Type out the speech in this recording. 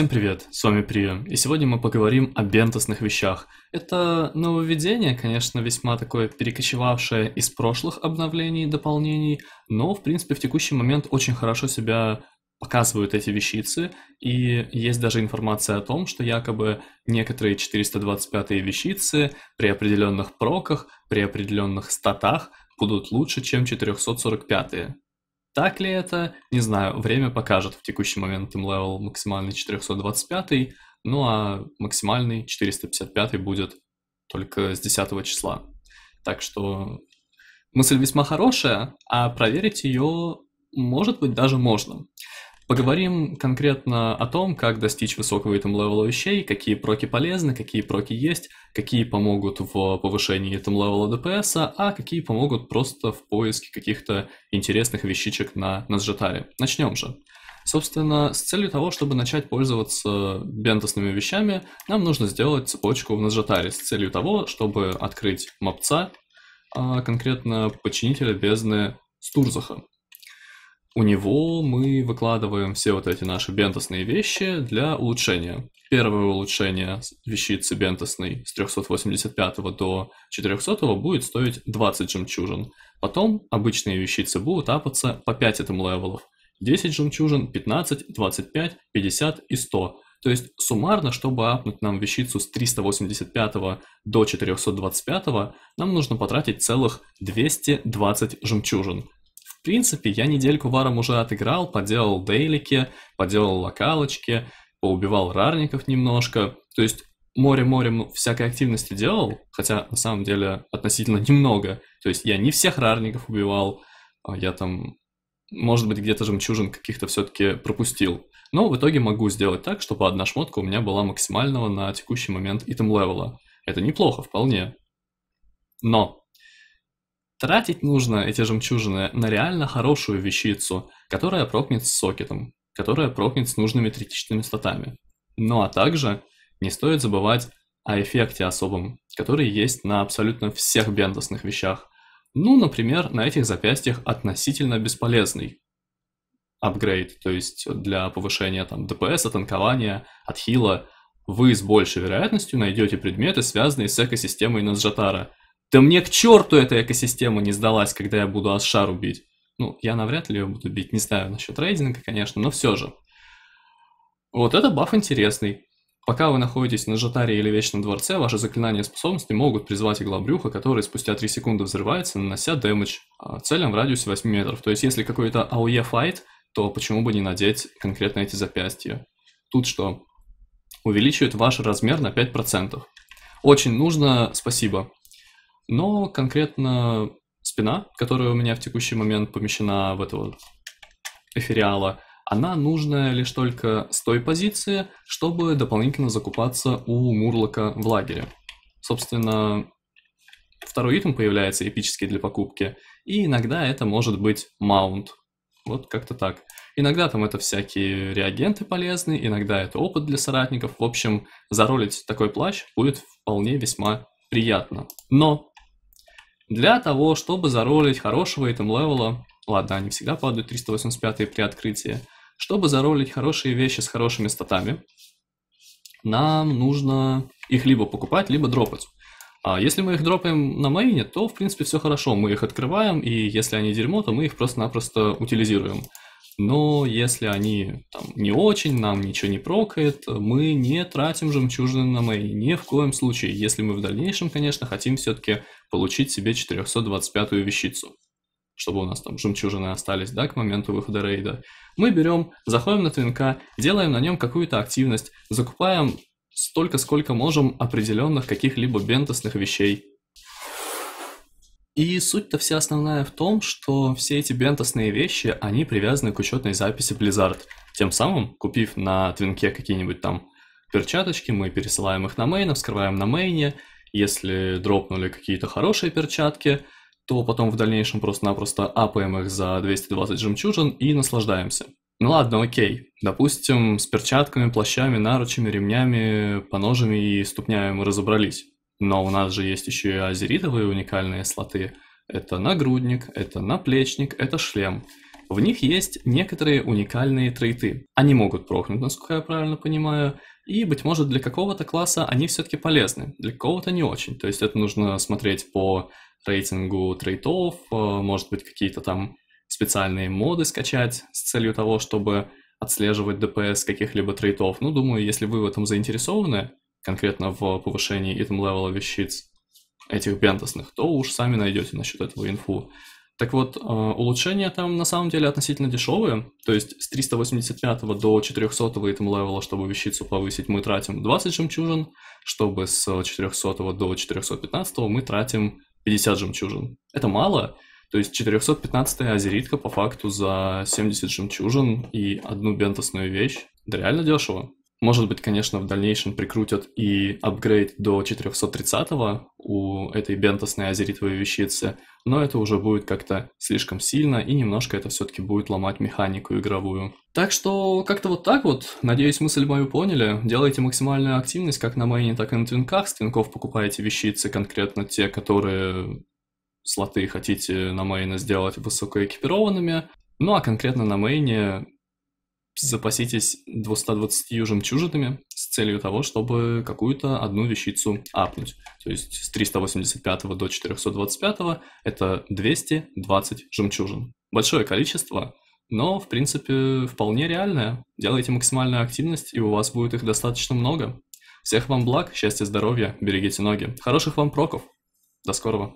Всем привет, с вами Прия, и сегодня мы поговорим о бентосных вещах. Это нововведение, конечно, весьма такое перекочевавшее из прошлых обновлений и дополнений, но, в принципе, в текущий момент очень хорошо себя показывают эти вещицы, и есть даже информация о том, что якобы некоторые 425-е вещицы при определенных проках, при определенных статах будут лучше, чем 445-е. Так ли это? Не знаю, время покажет. В текущий момент им левел максимальный 425, ну а максимальный 455 будет только с 10 числа. Так что мысль весьма хорошая, а проверить ее, может быть, даже можно. Поговорим конкретно о том, как достичь высокого этом левела вещей, какие проки полезны, какие проки есть, какие помогут в повышении этом левела ДПС, а какие помогут просто в поиске каких-то интересных вещичек на на сжатаре. Начнем же. Собственно, с целью того, чтобы начать пользоваться бентосными вещами, нам нужно сделать цепочку в Nasjetaре с целью того, чтобы открыть мапца, а конкретно подчинителя бездны Стурзаха. У него мы выкладываем все вот эти наши бентосные вещи для улучшения. Первое улучшение вещицы бентосной с 385 до 400 будет стоить 20 жемчужин. Потом обычные вещицы будут апаться по 5 этим левелов. 10 жемчужин, 15, 25, 50 и 100. То есть суммарно, чтобы апнуть нам вещицу с 385 до 425, нам нужно потратить целых 220 жемчужин. В принципе, я недельку варом уже отыграл, поделал дейлики, поделал локалочки, поубивал рарников немножко. То есть море-морем всякой активности делал, хотя на самом деле относительно немного. То есть я не всех рарников убивал, а я там, может быть, где-то жемчужин каких-то все-таки пропустил. Но в итоге могу сделать так, чтобы одна шмотка у меня была максимального на текущий момент итем левела. Это неплохо, вполне. Но Тратить нужно эти жемчужины на реально хорошую вещицу, которая прокнет с сокетом, которая прокнет с нужными третичными статами. Ну а также не стоит забывать о эффекте особом, который есть на абсолютно всех бендосных вещах. Ну, например, на этих запястьях относительно бесполезный апгрейд, то есть для повышения там, ДПС, танкования, отхила, вы с большей вероятностью найдете предметы, связанные с экосистемой Назжатара – да мне к черту эта экосистема не сдалась, когда я буду Асшару убить. Ну, я навряд ли ее буду бить, не знаю насчет рейдинга, конечно, но все же. Вот это баф интересный. Пока вы находитесь на Жатаре или Вечном Дворце, ваши заклинания и способности могут призвать Иглобрюха, который спустя 3 секунды взрывается, нанося дэмэдж а, целям в радиусе 8 метров. То есть, если какой-то АОЕ файт, то почему бы не надеть конкретно эти запястья? Тут что? Увеличивает ваш размер на 5%. Очень нужно, спасибо но конкретно спина, которая у меня в текущий момент помещена в этого эфириала, она нужная лишь только с той позиции, чтобы дополнительно закупаться у Мурлока в лагере. Собственно, второй итем появляется эпический для покупки, и иногда это может быть маунт. Вот как-то так. Иногда там это всякие реагенты полезны, иногда это опыт для соратников. В общем, заролить такой плащ будет вполне весьма приятно. Но для того, чтобы заролить хорошего итем-левела, ладно, они всегда падают 385 при открытии, чтобы заролить хорошие вещи с хорошими статами, нам нужно их либо покупать, либо дропать. А если мы их дропаем на мейне, то в принципе все хорошо, мы их открываем, и если они дерьмо, то мы их просто-напросто утилизируем. Но если они там, не очень, нам ничего не прокает, мы не тратим жемчужины на мейне, ни в коем случае, если мы в дальнейшем, конечно, хотим все-таки получить себе 425-ю вещицу, чтобы у нас там жемчужины остались, да, к моменту выхода рейда. Мы берем, заходим на твинка, делаем на нем какую-то активность, закупаем столько, сколько можем определенных каких-либо бентосных вещей. И суть-то вся основная в том, что все эти бентосные вещи, они привязаны к учетной записи Blizzard. Тем самым, купив на твинке какие-нибудь там перчаточки, мы пересылаем их на мейн, вскрываем на мейне, если дропнули какие-то хорошие перчатки, то потом в дальнейшем просто-напросто апаем их за 220 жемчужин и наслаждаемся. Ну ладно, окей. Допустим, с перчатками, плащами, наручами, ремнями, поножами и ступнями мы разобрались. Но у нас же есть еще и азеритовые уникальные слоты. Это нагрудник, это наплечник, это шлем. В них есть некоторые уникальные трейты. Они могут прохнуть, насколько я правильно понимаю, и, быть может, для какого-то класса они все-таки полезны, для какого-то не очень. То есть это нужно смотреть по рейтингу трейтов, э, может быть, какие-то там специальные моды скачать с целью того, чтобы отслеживать ДПС каких-либо трейтов. Ну, думаю, если вы в этом заинтересованы, конкретно в повышении item левела вещиц этих бентосных, то уж сами найдете насчет этого инфу. Так вот, э, улучшения там на самом деле относительно дешевые, то есть с 385 до 400 item левела, чтобы вещицу повысить, мы тратим 20 жемчужин, чтобы с 400 до 415 мы тратим 50 жемчужин. Это мало, то есть 415 азеритка по факту за 70 жемчужин и одну бентосную вещь, да реально дешево. Может быть, конечно, в дальнейшем прикрутят и апгрейд до 430 у этой бентосной азеритовой вещицы, но это уже будет как-то слишком сильно и немножко это все-таки будет ломать механику игровую. Так что как-то вот так вот. Надеюсь, мысль мою поняли. Делайте максимальную активность как на майне, так и на твинках. С твинков покупаете вещицы, конкретно те, которые слоты хотите на майне сделать высокоэкипированными. Ну а конкретно на мейне запаситесь 220 жемчужинами с целью того, чтобы какую-то одну вещицу апнуть. То есть с 385 до 425 это 220 жемчужин. Большое количество, но, в принципе, вполне реальное. Делайте максимальную активность, и у вас будет их достаточно много. Всех вам благ, счастья, здоровья, берегите ноги. Хороших вам проков. До скорого.